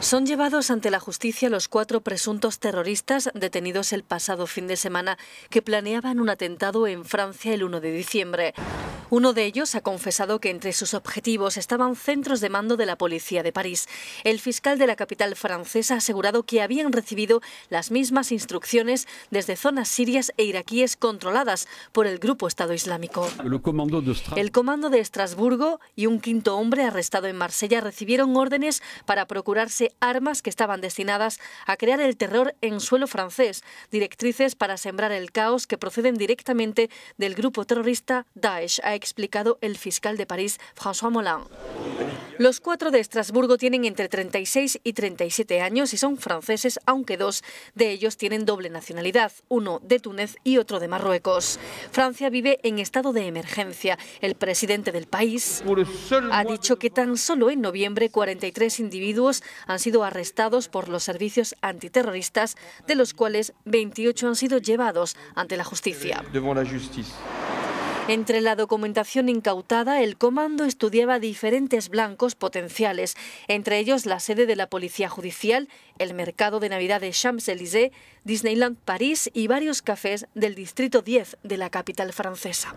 Son llevados ante la justicia los cuatro presuntos terroristas detenidos el pasado fin de semana que planeaban un atentado en Francia el 1 de diciembre. Uno de ellos ha confesado que entre sus objetivos estaban centros de mando de la policía de París. El fiscal de la capital francesa ha asegurado que habían recibido las mismas instrucciones desde zonas sirias e iraquíes controladas por el grupo Estado Islámico. El comando de Estrasburgo y un quinto hombre arrestado en Marsella recibieron órdenes para procurarse armas que estaban destinadas a crear el terror en suelo francés, directrices para sembrar el caos que proceden directamente del grupo terrorista Daesh explicado el fiscal de París, François Molin. Los cuatro de Estrasburgo tienen entre 36 y 37 años y son franceses, aunque dos de ellos tienen doble nacionalidad, uno de Túnez y otro de Marruecos. Francia vive en estado de emergencia. El presidente del país ha dicho que tan solo en noviembre 43 individuos han sido arrestados por los servicios antiterroristas, de los cuales 28 han sido llevados ante la justicia. Entre la documentación incautada, el comando estudiaba diferentes blancos potenciales, entre ellos la sede de la Policía Judicial, el mercado de Navidad de Champs-Élysées, Disneyland París y varios cafés del Distrito 10 de la capital francesa.